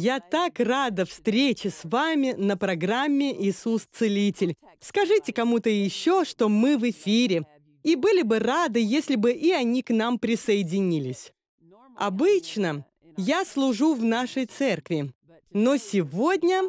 Я так рада встрече с вами на программе «Иисус Целитель». Скажите кому-то еще, что мы в эфире. И были бы рады, если бы и они к нам присоединились. Обычно я служу в нашей церкви, но сегодня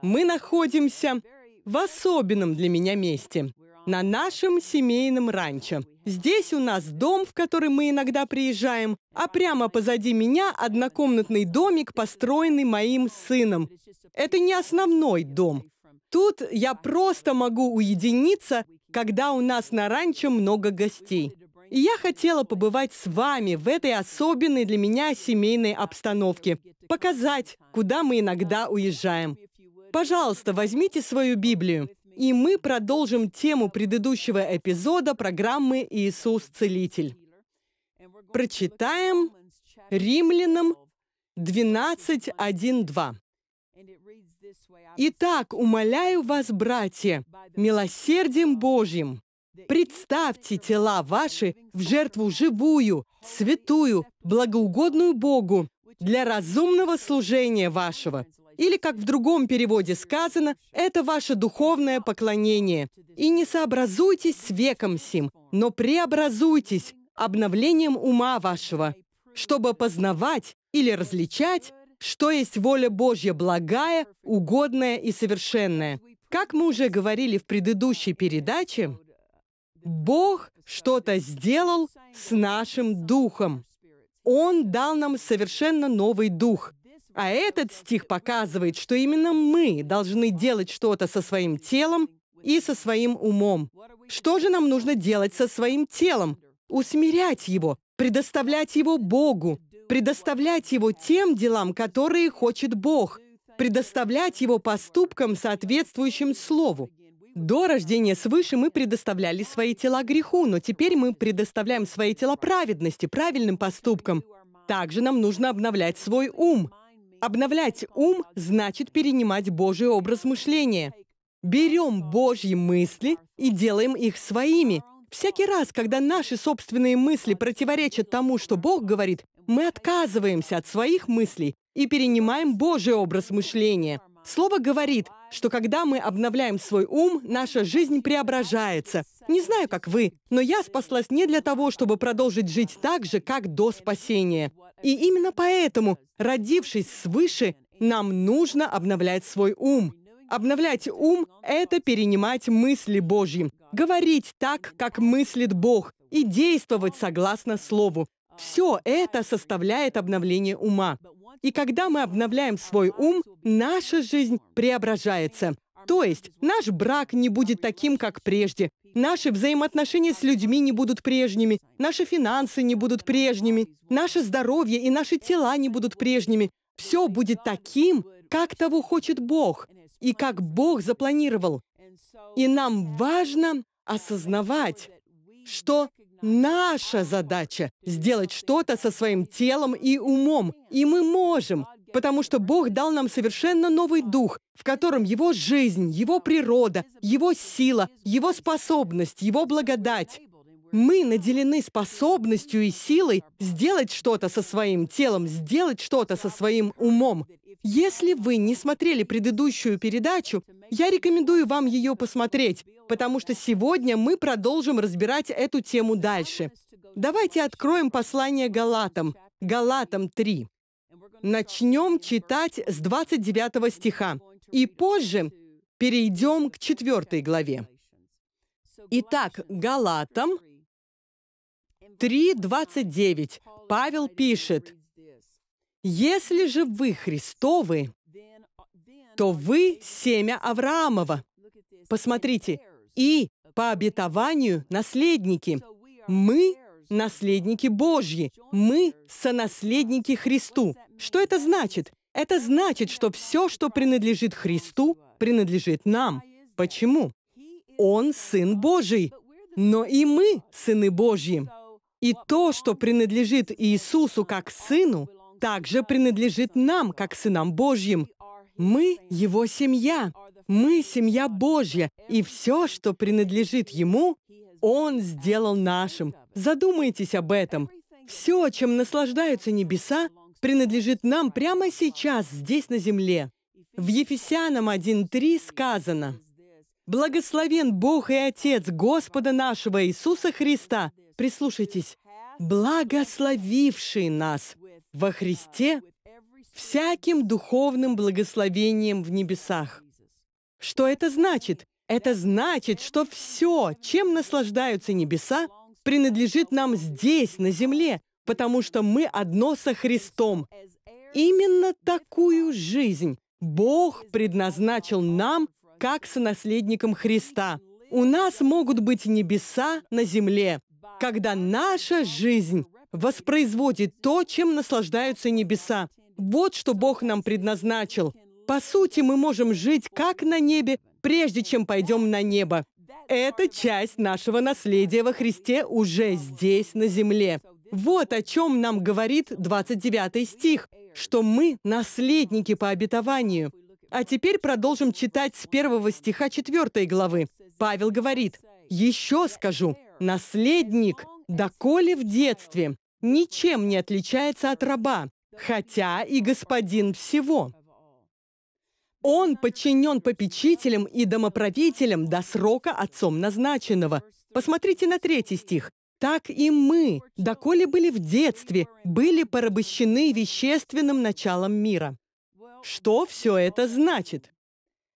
мы находимся в особенном для меня месте, на нашем семейном ранчо – Здесь у нас дом, в который мы иногда приезжаем, а прямо позади меня однокомнатный домик, построенный моим сыном. Это не основной дом. Тут я просто могу уединиться, когда у нас на ранчо много гостей. И я хотела побывать с вами в этой особенной для меня семейной обстановке, показать, куда мы иногда уезжаем. Пожалуйста, возьмите свою Библию. И мы продолжим тему предыдущего эпизода программы «Иисус Целитель». Прочитаем Римлянам 12.1.2. «Итак, умоляю вас, братья, милосердием Божьим, представьте тела ваши в жертву живую, святую, благоугодную Богу, для разумного служения вашего, или, как в другом переводе сказано, это ваше духовное поклонение. И не сообразуйтесь с веком сим, но преобразуйтесь обновлением ума вашего, чтобы познавать или различать, что есть воля Божья благая, угодная и совершенная. Как мы уже говорили в предыдущей передаче, Бог что-то сделал с нашим духом. Он дал нам совершенно новый дух – а этот стих показывает, что именно мы должны делать что-то со своим телом и со своим умом. Что же нам нужно делать со своим телом? Усмирять его, предоставлять его Богу, предоставлять его тем делам, которые хочет Бог, предоставлять его поступкам, соответствующим Слову. До рождения свыше мы предоставляли свои тела греху, но теперь мы предоставляем свои тела праведности, правильным поступкам. Также нам нужно обновлять свой ум – Обновлять ум значит перенимать Божий образ мышления. Берем Божьи мысли и делаем их своими. Всякий раз, когда наши собственные мысли противоречат тому, что Бог говорит, мы отказываемся от своих мыслей и перенимаем Божий образ мышления – Слово говорит, что когда мы обновляем свой ум, наша жизнь преображается. Не знаю, как вы, но я спаслась не для того, чтобы продолжить жить так же, как до спасения. И именно поэтому, родившись свыше, нам нужно обновлять свой ум. Обновлять ум – это перенимать мысли Божьи, говорить так, как мыслит Бог, и действовать согласно Слову. Все это составляет обновление ума. И когда мы обновляем свой ум, наша жизнь преображается. То есть наш брак не будет таким, как прежде. Наши взаимоотношения с людьми не будут прежними. Наши финансы не будут прежними. Наше здоровье и наши тела не будут прежними. Все будет таким, как того хочет Бог и как Бог запланировал. И нам важно осознавать, что Наша задача – сделать что-то со своим телом и умом. И мы можем, потому что Бог дал нам совершенно новый дух, в котором Его жизнь, Его природа, Его сила, Его способность, Его благодать. Мы наделены способностью и силой сделать что-то со своим телом, сделать что-то со своим умом. Если вы не смотрели предыдущую передачу, я рекомендую вам ее посмотреть, потому что сегодня мы продолжим разбирать эту тему дальше. Давайте откроем послание Галатам, Галатам 3. Начнем читать с 29 стиха, и позже перейдем к 4 главе. Итак, Галатам 3.29 Павел пишет, если же вы Христовы, то вы семя Авраамова. Посмотрите, и по обетованию наследники. Мы наследники Божьи, мы сонаследники Христу. Что это значит? Это значит, что все, что принадлежит Христу, принадлежит нам. Почему? Он Сын Божий, но и мы Сыны Божьи. И то, что принадлежит Иисусу как Сыну, также принадлежит нам, как сынам Божьим. Мы – Его семья. Мы – семья Божья. И все, что принадлежит Ему, Он сделал нашим. Задумайтесь об этом. Все, чем наслаждаются небеса, принадлежит нам прямо сейчас, здесь, на земле. В Ефесянам 1.3 сказано, «Благословен Бог и Отец Господа нашего Иисуса Христа». Прислушайтесь. «Благословивший нас во Христе всяким духовным благословением в небесах. Что это значит? Это значит, что все, чем наслаждаются небеса, принадлежит нам здесь, на земле, потому что мы одно со Христом. Именно такую жизнь Бог предназначил нам как сонаследникам Христа. У нас могут быть небеса на земле, когда наша жизнь воспроизводит то, чем наслаждаются небеса. Вот что Бог нам предназначил. По сути, мы можем жить как на небе, прежде чем пойдем на небо. Это часть нашего наследия во Христе уже здесь, на земле. Вот о чем нам говорит 29 стих, что мы наследники по обетованию. А теперь продолжим читать с первого стиха 4 главы. Павел говорит, «Еще скажу, наследник, доколе в детстве, ничем не отличается от раба, хотя и господин всего. Он подчинен попечителям и домоправителям до срока отцом назначенного. Посмотрите на третий стих. «Так и мы, доколе были в детстве, были порабощены вещественным началом мира». Что все это значит?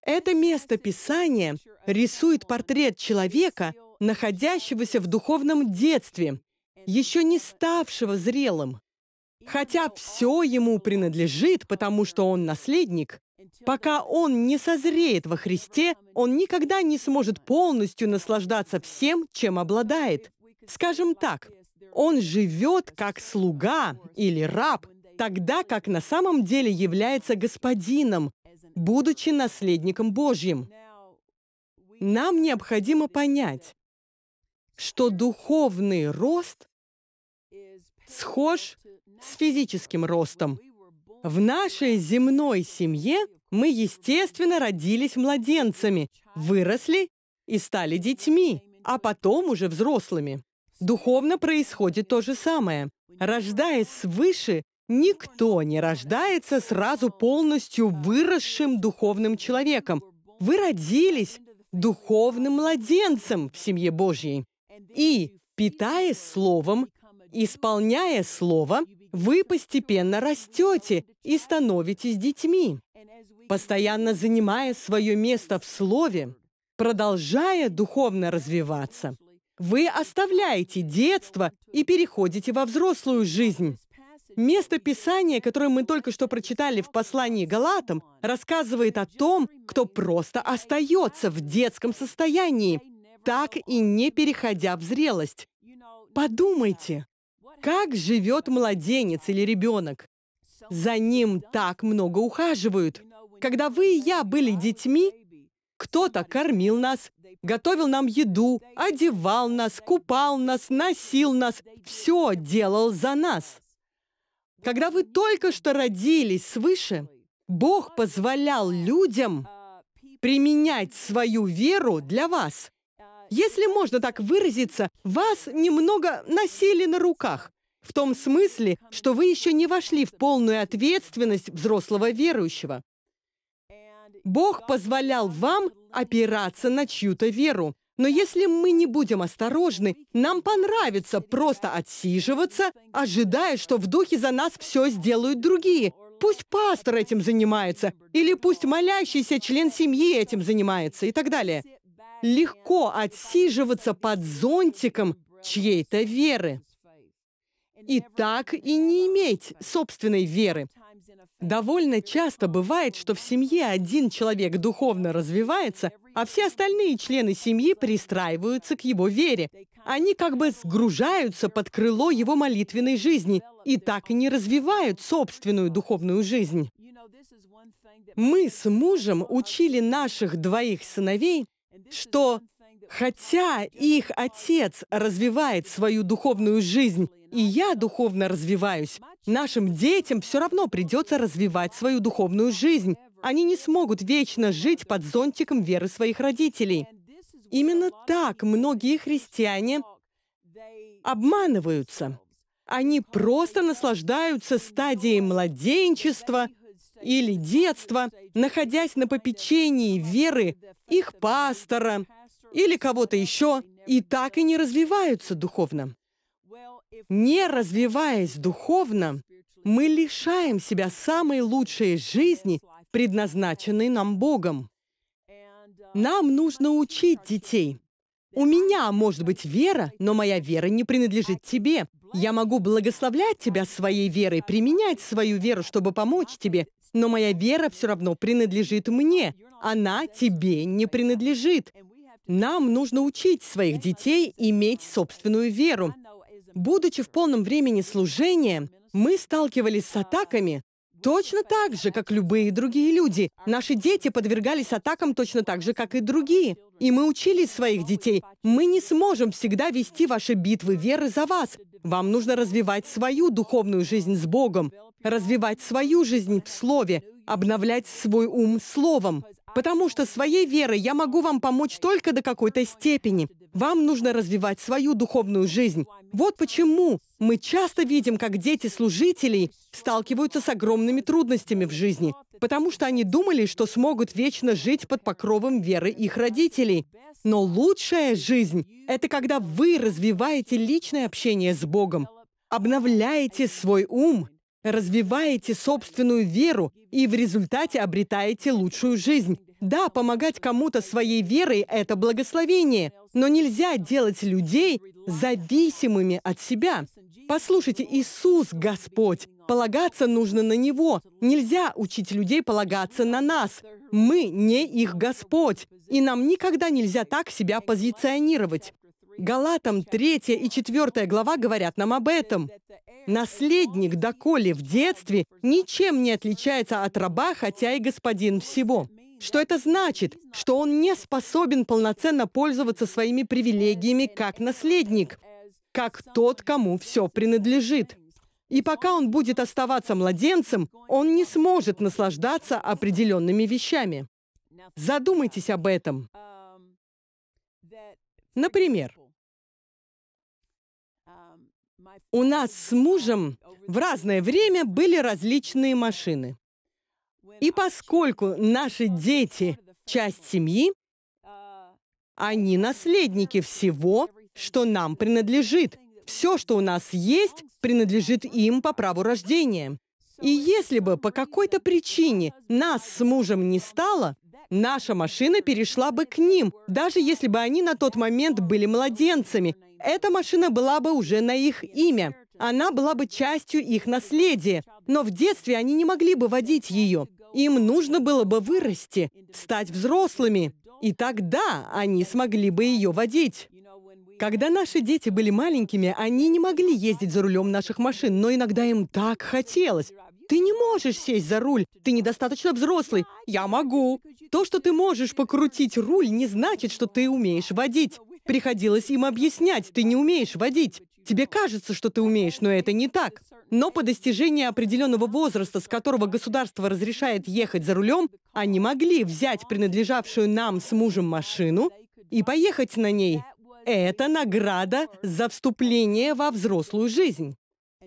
Это место Писания рисует портрет человека, находящегося в духовном детстве, еще не ставшего зрелым, хотя все ему принадлежит, потому что он наследник, пока он не созреет во Христе, он никогда не сможет полностью наслаждаться всем, чем обладает. Скажем так, он живет как слуга или раб, тогда как на самом деле является господином, будучи наследником Божьим. Нам необходимо понять, что духовный рост схож с физическим ростом. В нашей земной семье мы, естественно, родились младенцами, выросли и стали детьми, а потом уже взрослыми. Духовно происходит то же самое. Рождаясь свыше, никто не рождается сразу полностью выросшим духовным человеком. Вы родились духовным младенцем в семье Божьей. И, питаясь Словом, Исполняя Слово, вы постепенно растете и становитесь детьми. Постоянно занимая свое место в Слове, продолжая духовно развиваться, вы оставляете детство и переходите во взрослую жизнь. Место Писания, которое мы только что прочитали в послании Галатам, рассказывает о том, кто просто остается в детском состоянии, так и не переходя в зрелость. Подумайте, как живет младенец или ребенок? За ним так много ухаживают. Когда вы и я были детьми, кто-то кормил нас, готовил нам еду, одевал нас, купал нас, носил нас, все делал за нас. Когда вы только что родились свыше, Бог позволял людям применять свою веру для вас если можно так выразиться, вас немного носили на руках. В том смысле, что вы еще не вошли в полную ответственность взрослого верующего. Бог позволял вам опираться на чью-то веру. Но если мы не будем осторожны, нам понравится просто отсиживаться, ожидая, что в духе за нас все сделают другие. Пусть пастор этим занимается, или пусть молящийся член семьи этим занимается, и так далее легко отсиживаться под зонтиком чьей-то веры. И так и не иметь собственной веры. Довольно часто бывает, что в семье один человек духовно развивается, а все остальные члены семьи пристраиваются к его вере. Они как бы сгружаются под крыло его молитвенной жизни и так и не развивают собственную духовную жизнь. Мы с мужем учили наших двоих сыновей что хотя их отец развивает свою духовную жизнь, и я духовно развиваюсь, нашим детям все равно придется развивать свою духовную жизнь. Они не смогут вечно жить под зонтиком веры своих родителей. Именно так многие христиане обманываются. Они просто наслаждаются стадией младенчества – или детства, находясь на попечении веры их пастора или кого-то еще, и так и не развиваются духовно. Не развиваясь духовно, мы лишаем себя самой лучшей жизни, предназначенной нам Богом. Нам нужно учить детей. У меня может быть вера, но моя вера не принадлежит тебе. Я могу благословлять тебя своей верой, применять свою веру, чтобы помочь тебе, но моя вера все равно принадлежит мне. Она тебе не принадлежит. Нам нужно учить своих детей иметь собственную веру. Будучи в полном времени служения, мы сталкивались с атаками, Точно так же, как любые другие люди. Наши дети подвергались атакам точно так же, как и другие. И мы учили своих детей. Мы не сможем всегда вести ваши битвы веры за вас. Вам нужно развивать свою духовную жизнь с Богом развивать свою жизнь в слове, обновлять свой ум словом. Потому что своей верой я могу вам помочь только до какой-то степени. Вам нужно развивать свою духовную жизнь. Вот почему мы часто видим, как дети служителей сталкиваются с огромными трудностями в жизни. Потому что они думали, что смогут вечно жить под покровом веры их родителей. Но лучшая жизнь – это когда вы развиваете личное общение с Богом, обновляете свой ум – развиваете собственную веру и в результате обретаете лучшую жизнь. Да, помогать кому-то своей верой – это благословение, но нельзя делать людей зависимыми от себя. Послушайте, Иисус – Господь. Полагаться нужно на Него. Нельзя учить людей полагаться на нас. Мы не их Господь, и нам никогда нельзя так себя позиционировать. Галатам 3 и 4 глава говорят нам об этом. Наследник, доколе в детстве, ничем не отличается от раба, хотя и господин всего. Что это значит? Что он не способен полноценно пользоваться своими привилегиями как наследник, как тот, кому все принадлежит. И пока он будет оставаться младенцем, он не сможет наслаждаться определенными вещами. Задумайтесь об этом. Например, у нас с мужем в разное время были различные машины. И поскольку наши дети – часть семьи, они наследники всего, что нам принадлежит. Все, что у нас есть, принадлежит им по праву рождения. И если бы по какой-то причине нас с мужем не стало, наша машина перешла бы к ним, даже если бы они на тот момент были младенцами эта машина была бы уже на их имя. Она была бы частью их наследия. Но в детстве они не могли бы водить ее. Им нужно было бы вырасти, стать взрослыми. И тогда они смогли бы ее водить. Когда наши дети были маленькими, они не могли ездить за рулем наших машин, но иногда им так хотелось. Ты не можешь сесть за руль, ты недостаточно взрослый. Я могу. То, что ты можешь покрутить руль, не значит, что ты умеешь водить. Приходилось им объяснять, ты не умеешь водить. Тебе кажется, что ты умеешь, но это не так. Но по достижении определенного возраста, с которого государство разрешает ехать за рулем, они могли взять принадлежавшую нам с мужем машину и поехать на ней. Это награда за вступление во взрослую жизнь.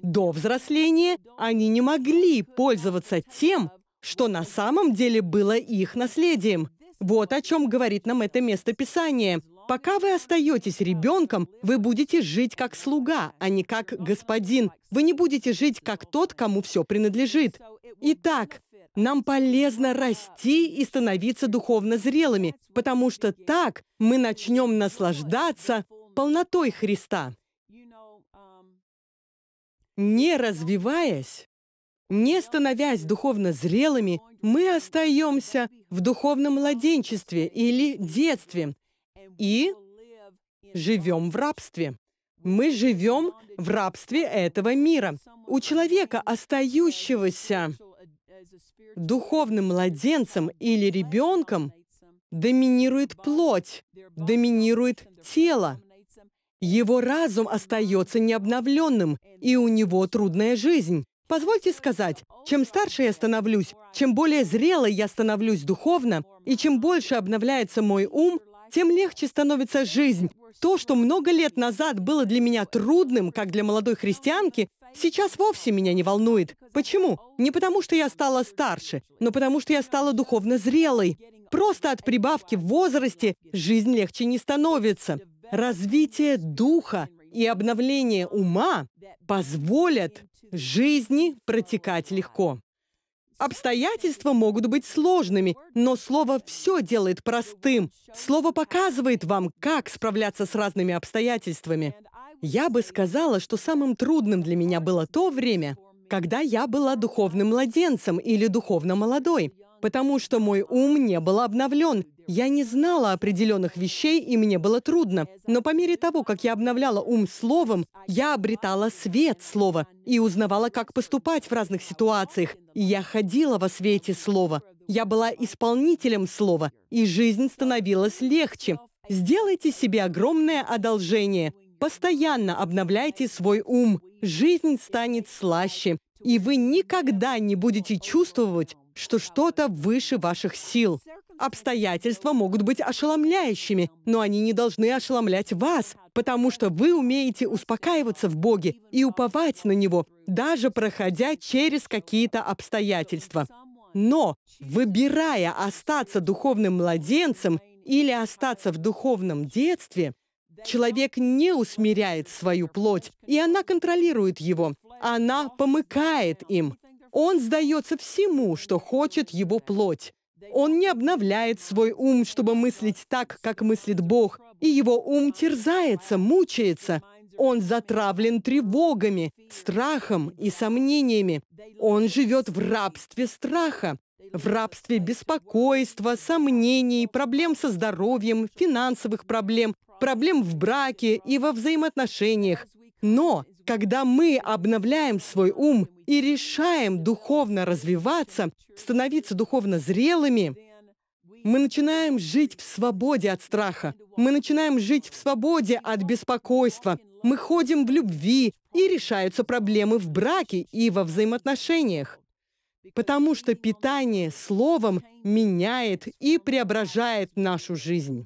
До взросления они не могли пользоваться тем, что на самом деле было их наследием. Вот о чем говорит нам это место Писания. Пока вы остаетесь ребенком, вы будете жить как слуга, а не как господин. Вы не будете жить как тот, кому все принадлежит. Итак, нам полезно расти и становиться духовно зрелыми, потому что так мы начнем наслаждаться полнотой Христа. Не развиваясь, не становясь духовно зрелыми, мы остаемся в духовном младенчестве или детстве, и живем в рабстве. Мы живем в рабстве этого мира. У человека, остающегося э, духовным младенцем или ребенком, доминирует плоть, доминирует тело. Его разум остается необновленным, и у него трудная жизнь. Позвольте сказать, чем старше я становлюсь, чем более зрелой я становлюсь духовно, и чем больше обновляется мой ум, тем легче становится жизнь. То, что много лет назад было для меня трудным, как для молодой христианки, сейчас вовсе меня не волнует. Почему? Не потому, что я стала старше, но потому, что я стала духовно зрелой. Просто от прибавки в возрасте жизнь легче не становится. Развитие духа и обновление ума позволят жизни протекать легко. Обстоятельства могут быть сложными, но слово все делает простым. Слово показывает вам, как справляться с разными обстоятельствами. Я бы сказала, что самым трудным для меня было то время, когда я была духовным младенцем или духовно молодой, потому что мой ум не был обновлен, я не знала определенных вещей, и мне было трудно. Но по мере того, как я обновляла ум словом, я обретала свет слова и узнавала, как поступать в разных ситуациях. И я ходила во свете слова. Я была исполнителем слова, и жизнь становилась легче. Сделайте себе огромное одолжение. Постоянно обновляйте свой ум. Жизнь станет слаще, и вы никогда не будете чувствовать, что что-то выше ваших сил. Обстоятельства могут быть ошеломляющими, но они не должны ошеломлять вас, потому что вы умеете успокаиваться в Боге и уповать на Него, даже проходя через какие-то обстоятельства. Но, выбирая остаться духовным младенцем или остаться в духовном детстве, человек не усмиряет свою плоть, и она контролирует его. Она помыкает им. Он сдается всему, что хочет его плоть. Он не обновляет свой ум, чтобы мыслить так, как мыслит Бог, и его ум терзается, мучается. Он затравлен тревогами, страхом и сомнениями. Он живет в рабстве страха, в рабстве беспокойства, сомнений, проблем со здоровьем, финансовых проблем, проблем в браке и во взаимоотношениях. Но когда мы обновляем свой ум и решаем духовно развиваться, становиться духовно зрелыми, мы начинаем жить в свободе от страха. Мы начинаем жить в свободе от беспокойства. Мы ходим в любви, и решаются проблемы в браке и во взаимоотношениях. Потому что питание словом меняет и преображает нашу жизнь.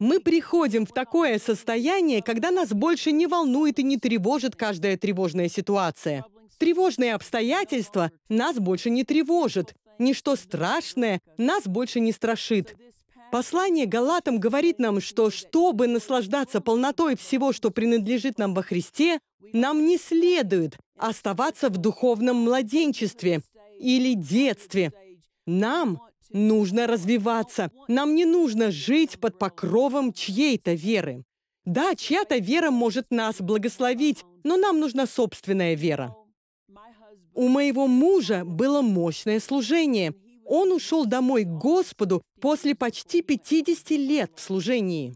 Мы приходим в такое состояние, когда нас больше не волнует и не тревожит каждая тревожная ситуация. Тревожные обстоятельства нас больше не тревожат. Ничто страшное нас больше не страшит. Послание Галатам говорит нам, что чтобы наслаждаться полнотой всего, что принадлежит нам во Христе, нам не следует оставаться в духовном младенчестве или детстве. Нам Нужно развиваться. Нам не нужно жить под покровом чьей-то веры. Да, чья-то вера может нас благословить, но нам нужна собственная вера. У моего мужа было мощное служение. Он ушел домой к Господу после почти 50 лет в служении.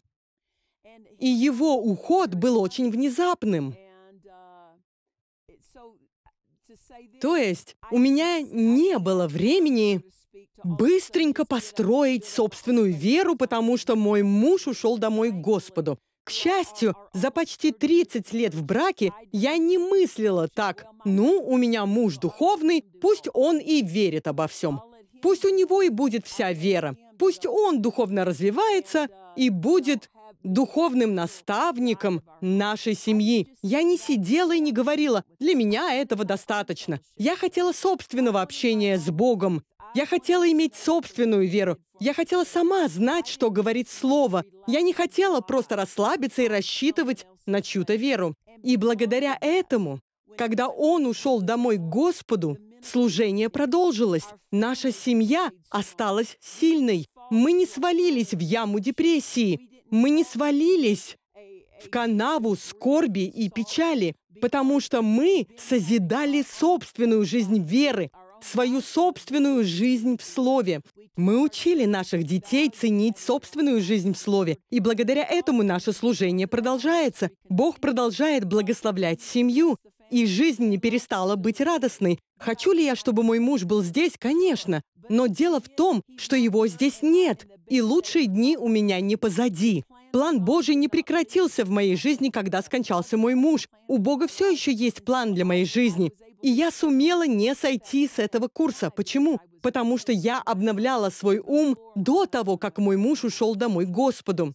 И его уход был очень внезапным. То есть у меня не было времени быстренько построить собственную веру, потому что мой муж ушел домой к Господу. К счастью, за почти 30 лет в браке я не мыслила так. Ну, у меня муж духовный, пусть он и верит обо всем. Пусть у него и будет вся вера. Пусть он духовно развивается и будет духовным наставником нашей семьи. Я не сидела и не говорила, для меня этого достаточно. Я хотела собственного общения с Богом, я хотела иметь собственную веру. Я хотела сама знать, что говорит Слово. Я не хотела просто расслабиться и рассчитывать на чью-то веру. И благодаря этому, когда он ушел домой к Господу, служение продолжилось. Наша семья осталась сильной. Мы не свалились в яму депрессии. Мы не свалились в канаву скорби и печали, потому что мы созидали собственную жизнь веры, свою собственную жизнь в Слове. Мы учили наших детей ценить собственную жизнь в Слове, и благодаря этому наше служение продолжается. Бог продолжает благословлять семью, и жизнь не перестала быть радостной. Хочу ли я, чтобы мой муж был здесь? Конечно. Но дело в том, что его здесь нет, и лучшие дни у меня не позади. План Божий не прекратился в моей жизни, когда скончался мой муж. У Бога все еще есть план для моей жизни. И я сумела не сойти с этого курса. Почему? Потому что я обновляла свой ум до того, как мой муж ушел домой к Господу.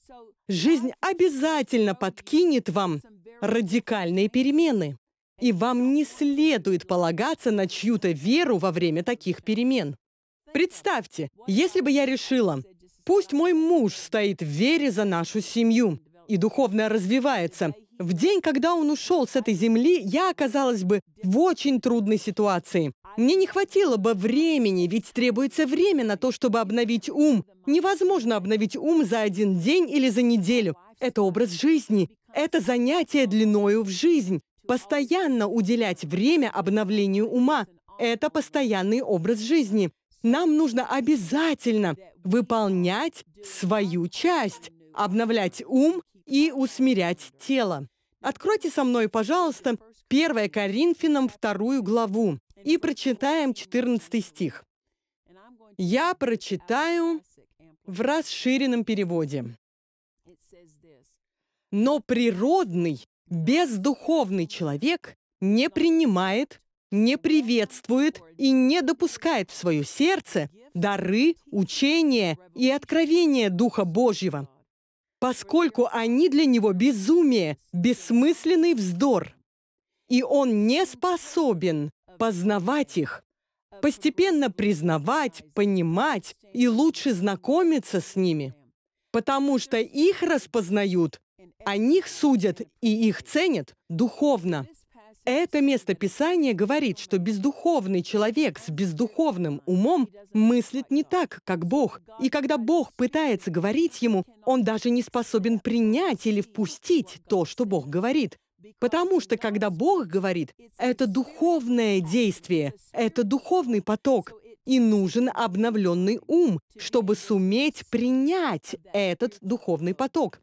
Жизнь обязательно подкинет вам радикальные перемены. И вам не следует полагаться на чью-то веру во время таких перемен. Представьте, если бы я решила, пусть мой муж стоит в вере за нашу семью, и духовно развивается. В день, когда он ушел с этой земли, я оказалась бы в очень трудной ситуации. Мне не хватило бы времени, ведь требуется время на то, чтобы обновить ум. Невозможно обновить ум за один день или за неделю. Это образ жизни. Это занятие длиною в жизнь. Постоянно уделять время обновлению ума. Это постоянный образ жизни. Нам нужно обязательно выполнять свою часть, обновлять ум, и усмирять тело. Откройте со мной, пожалуйста, 1 Коринфянам 2 главу и прочитаем 14 стих. Я прочитаю в расширенном переводе. Но природный, бездуховный человек не принимает, не приветствует и не допускает в свое сердце дары, учения и откровения Духа Божьего – поскольку они для него безумие, бессмысленный вздор. И он не способен познавать их, постепенно признавать, понимать и лучше знакомиться с ними, потому что их распознают, о них судят и их ценят духовно. Это место Писания говорит, что бездуховный человек с бездуховным умом мыслит не так, как Бог. И когда Бог пытается говорить ему, он даже не способен принять или впустить то, что Бог говорит. Потому что когда Бог говорит, это духовное действие, это духовный поток, и нужен обновленный ум, чтобы суметь принять этот духовный поток.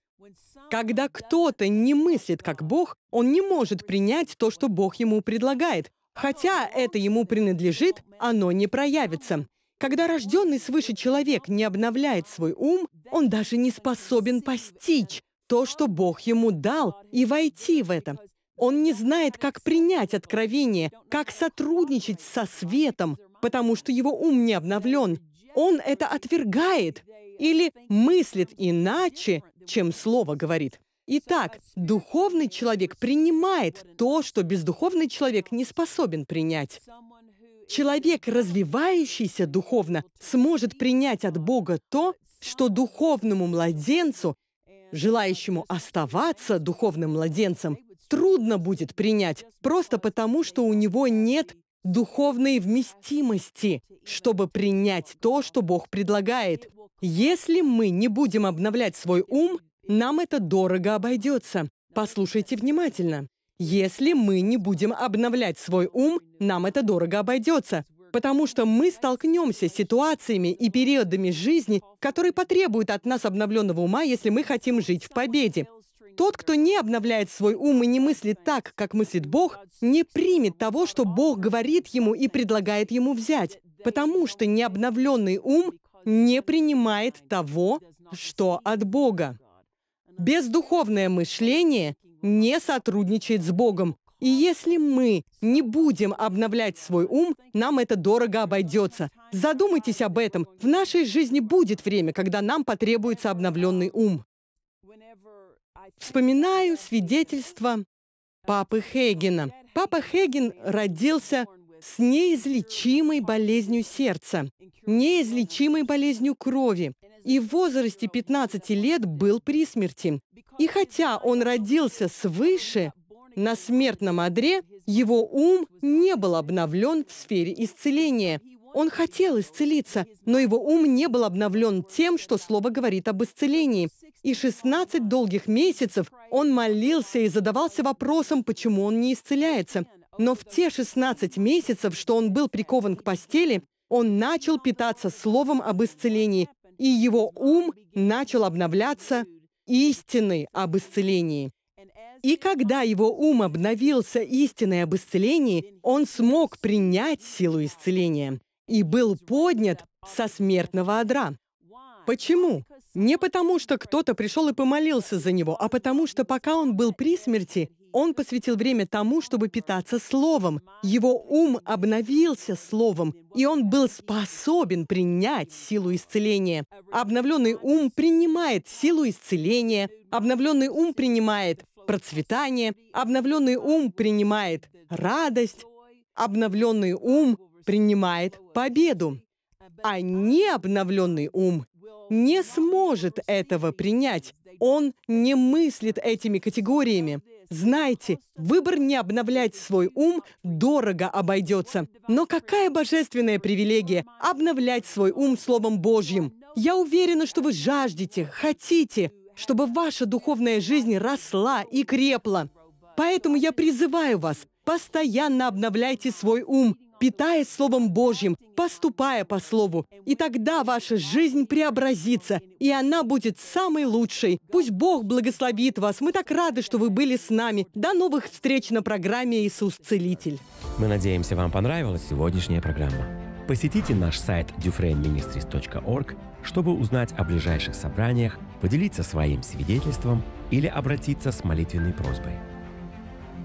Когда кто-то не мыслит как Бог, он не может принять то, что Бог ему предлагает. Хотя это ему принадлежит, оно не проявится. Когда рожденный свыше человек не обновляет свой ум, он даже не способен постичь то, что Бог ему дал, и войти в это. Он не знает, как принять откровение, как сотрудничать со светом, потому что его ум не обновлен, он это отвергает или мыслит иначе, чем слово говорит. Итак, духовный человек принимает то, что бездуховный человек не способен принять. Человек, развивающийся духовно, сможет принять от Бога то, что духовному младенцу, желающему оставаться духовным младенцем, трудно будет принять, просто потому что у него нет духовной вместимости, чтобы принять то, что Бог предлагает. Если мы не будем обновлять свой ум, нам это дорого обойдется. Послушайте внимательно. Если мы не будем обновлять свой ум, нам это дорого обойдется, потому что мы столкнемся с ситуациями и периодами жизни, которые потребуют от нас обновленного ума, если мы хотим жить в победе. Тот, кто не обновляет свой ум и не мыслит так, как мыслит Бог, не примет того, что Бог говорит ему и предлагает ему взять, потому что необновленный ум не принимает того, что от Бога. Бездуховное мышление не сотрудничает с Богом. И если мы не будем обновлять свой ум, нам это дорого обойдется. Задумайтесь об этом. В нашей жизни будет время, когда нам потребуется обновленный ум. Вспоминаю свидетельство папы Хейгена. Папа Хейген родился с неизлечимой болезнью сердца, неизлечимой болезнью крови, и в возрасте 15 лет был при смерти. И хотя он родился свыше, на смертном одре его ум не был обновлен в сфере исцеления. Он хотел исцелиться, но его ум не был обновлен тем, что слово говорит об исцелении. И 16 долгих месяцев он молился и задавался вопросом, почему он не исцеляется. Но в те 16 месяцев, что он был прикован к постели, он начал питаться словом об исцелении, и его ум начал обновляться истиной об исцелении. И когда его ум обновился истиной об исцелении, он смог принять силу исцеления и был поднят со смертного одра. Почему? Не потому, что кто-то пришел и помолился за него, а потому, что пока он был при смерти, он посвятил время тому, чтобы питаться Словом. Его ум обновился Словом, и он был способен принять силу исцеления. Обновленный ум принимает силу исцеления, обновленный ум принимает процветание, обновленный ум принимает радость, обновленный ум принимает победу. А необновленный ум не сможет этого принять. Он не мыслит этими категориями. Знаете, выбор не обновлять свой ум дорого обойдется. Но какая божественная привилегия обновлять свой ум Словом Божьим. Я уверена, что вы жаждете, хотите, чтобы ваша духовная жизнь росла и крепла. Поэтому я призываю вас, постоянно обновляйте свой ум, питаясь Словом Божьим, поступая по Слову. И тогда ваша жизнь преобразится, и она будет самой лучшей. Пусть Бог благословит вас. Мы так рады, что вы были с нами. До новых встреч на программе «Иисус Целитель». Мы надеемся, вам понравилась сегодняшняя программа. Посетите наш сайт dufrainministries.org, чтобы узнать о ближайших собраниях, поделиться своим свидетельством или обратиться с молитвенной просьбой.